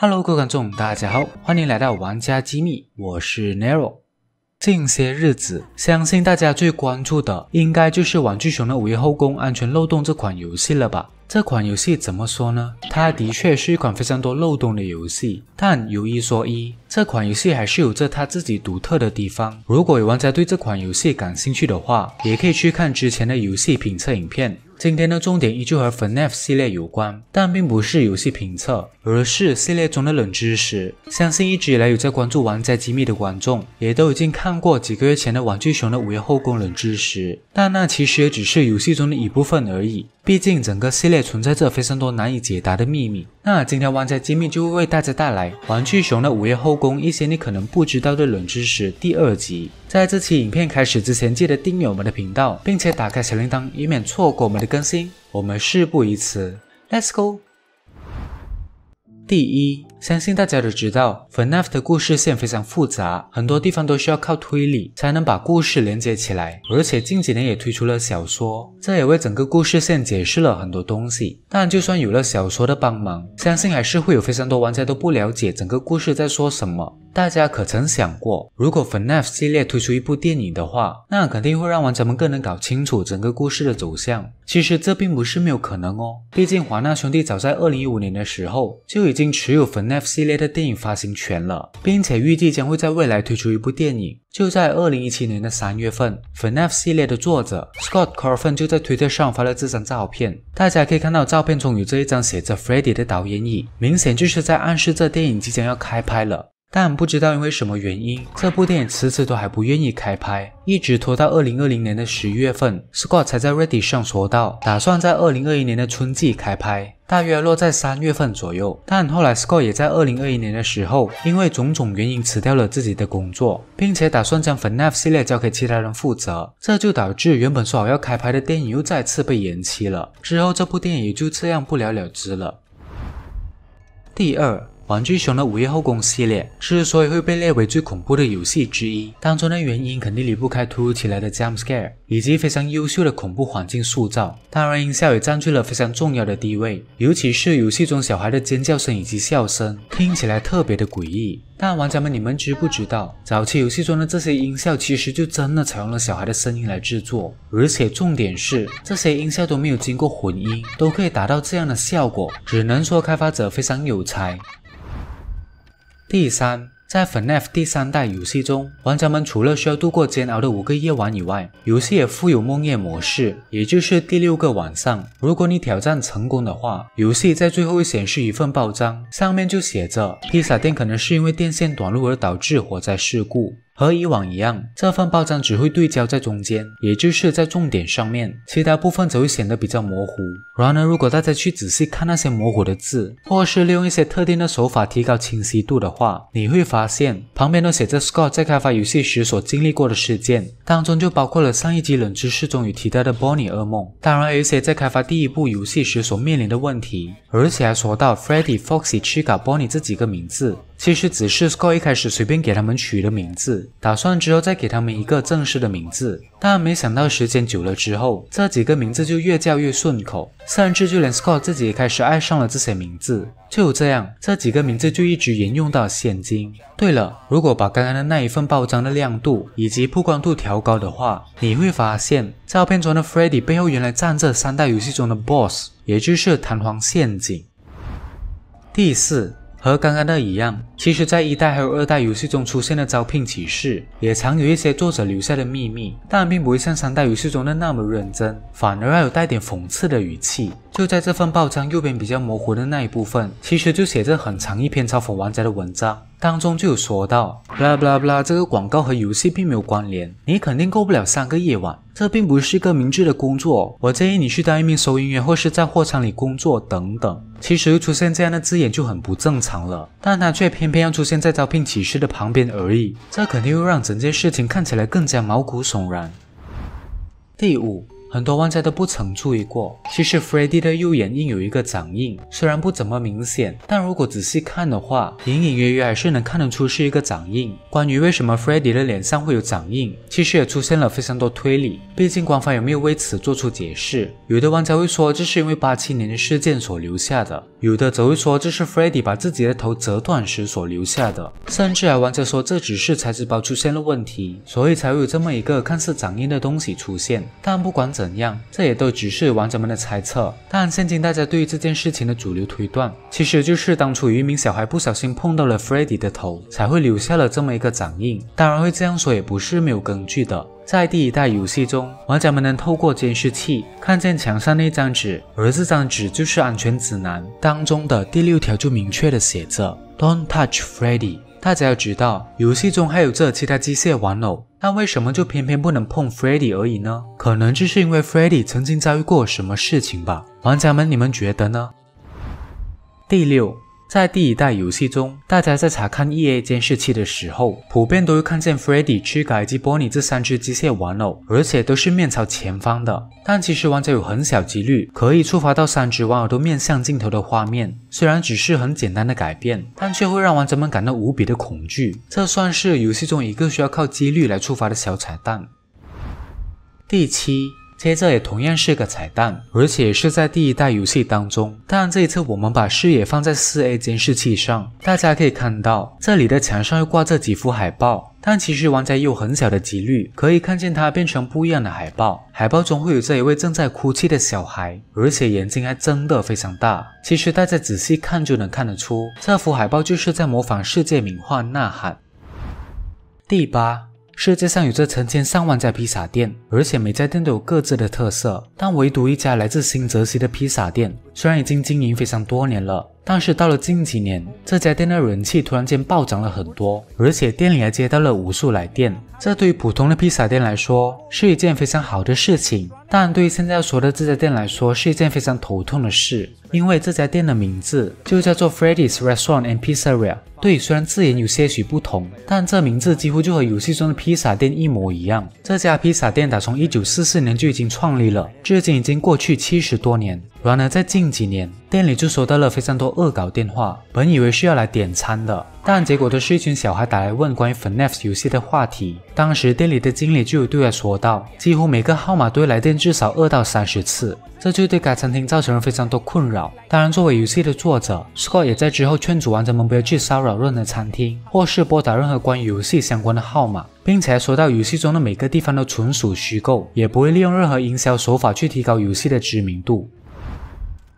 Hello，各位观众，大家好，欢迎来到《玩家机密》，我是 Narrow。近些日子，相信大家最关注的应该就是《玩具熊的午夜后宫：安全漏洞》这款游戏了吧。这款游戏怎么说呢？它的确是一款非常多漏洞的游戏，但有一说一，这款游戏还是有着它自己独特的地方。如果有玩家对这款游戏感兴趣的话，也可以去看之前的游戏评测影片。今天的重点依旧和《FNF a》系列有关，但并不是游戏评测，而是系列中的冷知识。相信一直以来有在关注玩家机密的观众，也都已经看过几个月前的《玩具熊的午夜后宫》冷知识，但那其实也只是游戏中的一部分而已。毕竟整个系列。存在着非常多难以解答的秘密。那今天玩家揭秘就会为大家带来《玩具熊的午夜后宫》一些你可能不知道的冷知识第二集。在这期影片开始之前，记得订阅我们的频道，并且打开小铃铛，以免错过我们的更新。我们事不宜迟，Let's go。第一。相信大家都知道，《FNAF》的故事线非常复杂，很多地方都需要靠推理才能把故事连接起来。而且近几年也推出了小说，这也为整个故事线解释了很多东西。但就算有了小说的帮忙，相信还是会有非常多玩家都不了解整个故事在说什么。大家可曾想过，如果《FNAF》系列推出一部电影的话，那肯定会让玩家们更能搞清楚整个故事的走向。其实这并不是没有可能哦，毕竟华纳兄弟早在2015年的时候就已经持有《F》。F 系列的电影发行权了，并且预计将会在未来推出一部电影。就在二零一七年的三月份，f n a F 系列的作者 Scott Coffin 就在推特上发了这张照片。大家可以看到，照片中有这一张写着 Freddy 的导演椅，明显就是在暗示这电影即将要开拍了。但不知道因为什么原因，这部电影迟迟都还不愿意开拍，一直拖到二零二零年的十一月份，Scott 才在 Reddit 上说道，打算在二零二一年的春季开拍，大约落在三月份左右。但后来 Scott 也在二零二一年的时候，因为种种原因辞掉了自己的工作，并且打算将《FNAF》系列交给其他人负责，这就导致原本说好要开拍的电影又再次被延期了。之后这部电影也就这样不了了之了。第二。玩具熊的午夜后宫系列之所以会被列为最恐怖的游戏之一，当中的原因肯定离不开突如其来的 jump scare 以及非常优秀的恐怖环境塑造。当然，音效也占据了非常重要的地位，尤其是游戏中小孩的尖叫声以及笑声，听起来特别的诡异。但玩家们，你们知不知道，早期游戏中的这些音效其实就真的采用了小孩的声音来制作，而且重点是这些音效都没有经过混音，都可以达到这样的效果，只能说开发者非常有才。第三，在《FNF a》第三代游戏中，玩家们除了需要度过煎熬的五个夜晚以外，游戏也附有梦魇模式，也就是第六个晚上。如果你挑战成功的话，游戏在最后会显示一份报章，上面就写着：“披萨店可能是因为电线短路而导致火灾事故。”和以往一样，这份报章只会对焦在中间，也就是在重点上面，其他部分则会显得比较模糊。然而，如果大家去仔细看那些模糊的字，或是利用一些特定的手法提高清晰度的话，你会发现旁边都写着 Scott 在开发游戏时所经历过的事件，当中就包括了上一集冷知识中有提到的 Bonnie 恶梦。当然，还有一些在开发第一部游戏时所面临的问题，而且还说到 Freddy、Foxy、Chica、Bonnie 这几个名字。其实只是 Scott 一开始随便给他们取的名字，打算之后再给他们一个正式的名字，但没想到时间久了之后，这几个名字就越叫越顺口，甚至就连 Scott 自己也开始爱上了这些名字。就这样，这几个名字就一直沿用到现今。对了，如果把刚刚的那一份报章的亮度以及曝光度调高的话，你会发现照片中的 Freddy 背后原来站着三代游戏中的 Boss，也就是弹簧陷阱。第四。和刚刚的一样，其实，在一代还有二代游戏中出现的招聘启事，也常有一些作者留下的秘密，但并不会像三代游戏中的那么认真，反而要有带点讽刺的语气。就在这份报章右边比较模糊的那一部分，其实就写着很长一篇嘲讽玩家的文章，当中就有说到，b l a b l a b l a 这个广告和游戏并没有关联，你肯定过不了三个夜晚，这并不是一个明智的工作，我建议你去当一名收银员或是在货仓里工作等等。其实出现这样的字眼就很不正常了，但他却偏偏要出现在招聘启事的旁边而已，这肯定会让整件事情看起来更加毛骨悚然。第五。很多玩家都不曾注意过，其实 Freddy 的右眼印有一个掌印，虽然不怎么明显，但如果仔细看的话，隐隐约约还是能看得出是一个掌印。关于为什么 Freddy 的脸上会有掌印，其实也出现了非常多推理，毕竟官方也没有为此做出解释。有的玩家会说，这是因为八七年的事件所留下的。有的则会说这是 Freddy 把自己的头折断时所留下的，甚至还玩家说这只是材质包出现了问题，所以才会有这么一个看似掌印的东西出现。但不管怎样，这也都只是玩家们的猜测。但现今大家对于这件事情的主流推断，其实就是当初一名小孩不小心碰到了 Freddy 的头，才会留下了这么一个掌印。当然，会这样说也不是没有根据的。在第一代游戏中，玩家们能透过监视器看见墙上那张纸，而这张纸就是安全指南当中的第六条，就明确的写着 “Don't touch Freddy”。大家要知道，游戏中还有这其他机械玩偶，但为什么就偏偏不能碰 Freddy 而已呢？可能就是因为 Freddy 曾经遭遇过什么事情吧。玩家们，你们觉得呢？第六。在第一代游戏中，大家在查看 E A 监视器的时候，普遍都会看见 Freddy、c h i c a 以及 Bonnie 这三只机械玩偶，而且都是面朝前方的。但其实玩家有很小几率可以触发到三只玩偶都面向镜头的画面，虽然只是很简单的改变，但却会让玩家们感到无比的恐惧。这算是游戏中一个需要靠几率来触发的小彩蛋。第七。接着也同样是个彩蛋，而且是在第一代游戏当中。但这一次我们把视野放在四 A 监视器上，大家可以看到这里的墙上又挂着几幅海报。但其实玩家有很小的几率可以看见它变成不一样的海报。海报中会有这一位正在哭泣的小孩，而且眼睛还真的非常大。其实大家仔细看就能看得出，这幅海报就是在模仿世界名画《呐喊》。第八。世界上有着成千上万家披萨店，而且每家店都有各自的特色。但唯独一家来自新泽西的披萨店，虽然已经经营非常多年了，但是到了近几年，这家店的人气突然间暴涨了很多，而且店里还接到了无数来电。这对于普通的披萨店来说是一件非常好的事情，但对于现在要说的这家店来说是一件非常头痛的事，因为这家店的名字就叫做 Freddy's Restaurant and Pizzeria。对，虽然字眼有些许不同，但这名字几乎就和游戏中的披萨店一模一样。这家披萨店打从一九四四年就已经创立了，至今已经过去七十多年。然而在近几年，店里就收到了非常多恶搞电话，本以为是要来点餐的。但结果都是一群小孩打来问关于《FNAF》游戏的话题。当时店里的经理就有对外说道，几乎每个号码都会来电至少二到三十次，这就对该餐厅造成了非常多困扰。当然，作为游戏的作者 s c o t t 也在之后劝阻玩家们不要去骚扰任何餐厅，或是拨打任何关于游戏相关的号码，并且说到游戏中的每个地方都纯属虚构，也不会利用任何营销手法去提高游戏的知名度。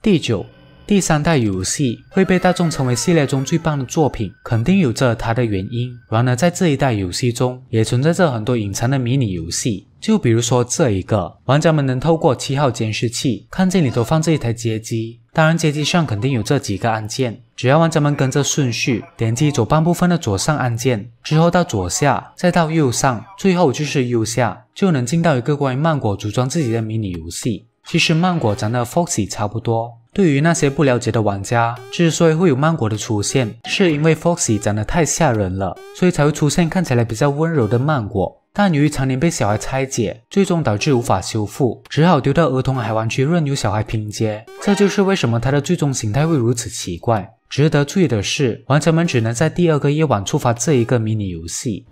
第九。第三代游戏会被大众称为系列中最棒的作品，肯定有着它的原因。然而，在这一代游戏中也存在着很多隐藏的迷你游戏，就比如说这一个，玩家们能透过七号监视器看见里头放着一台街机，当然街机上肯定有这几个按键，只要玩家们跟着顺序点击左半部分的左上按键，之后到左下，再到右上，最后就是右下，就能进到一个关于曼果组装自己的迷你游戏。其实曼果长得和 Foxy 差不多。对于那些不了解的玩家，之所以会有曼果的出现，是因为 Foxy 长得太吓人了，所以才会出现看起来比较温柔的曼果。但由于常年被小孩拆解，最终导致无法修复，只好丢到儿童海玩区任由小孩拼接。这就是为什么它的最终形态会如此奇怪。值得注意的是，玩家们只能在第二个夜晚触发这一个迷你游戏。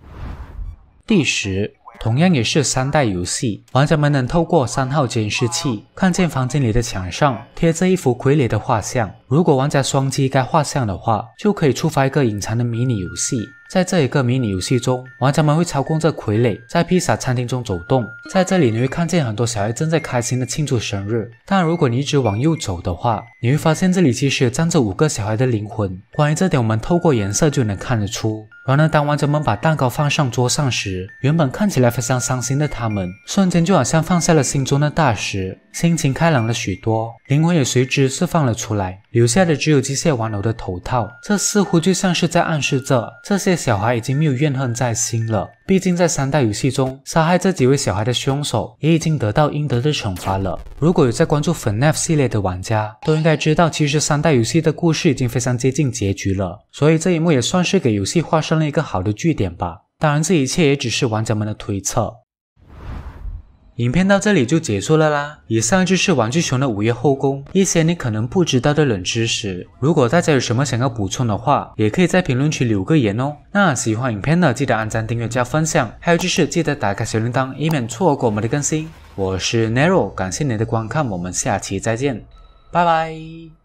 第十。同样也是三代游戏，玩家们能透过三号监视器看见房间里的墙上贴着一幅傀儡的画像。如果玩家双击该画像的话，就可以触发一个隐藏的迷你游戏。在这一个迷你游戏中，玩家们会操控这傀儡在披萨餐厅中走动，在这里你会看见很多小孩正在开心的庆祝生日。但如果你一直往右走的话，你会发现这里其实站着五个小孩的灵魂。关于这点，我们透过颜色就能看得出。然而，当玩家们把蛋糕放上桌上时，原本看起来非常伤心的他们，瞬间就好像放下了心中的大石。心情开朗了许多，灵魂也随之释放了出来，留下的只有机械玩偶的头套。这似乎就像是在暗示着，这些小孩已经没有怨恨在心了。毕竟在三代游戏中，杀害这几位小孩的凶手也已经得到应得的惩罚了。如果有在关注《FNAF》系列的玩家，都应该知道，其实三代游戏的故事已经非常接近结局了。所以这一幕也算是给游戏画上了一个好的句点吧。当然，这一切也只是玩家们的推测。影片到这里就结束了啦。以上就是玩具熊的午夜后宫一些你可能不知道的冷知识。如果大家有什么想要补充的话，也可以在评论区留个言哦。那喜欢影片的，记得按赞、订阅、加分享，还有就是记得打开小铃铛，以免错过我们的更新。我是 Nero，感谢您的观看，我们下期再见，拜拜。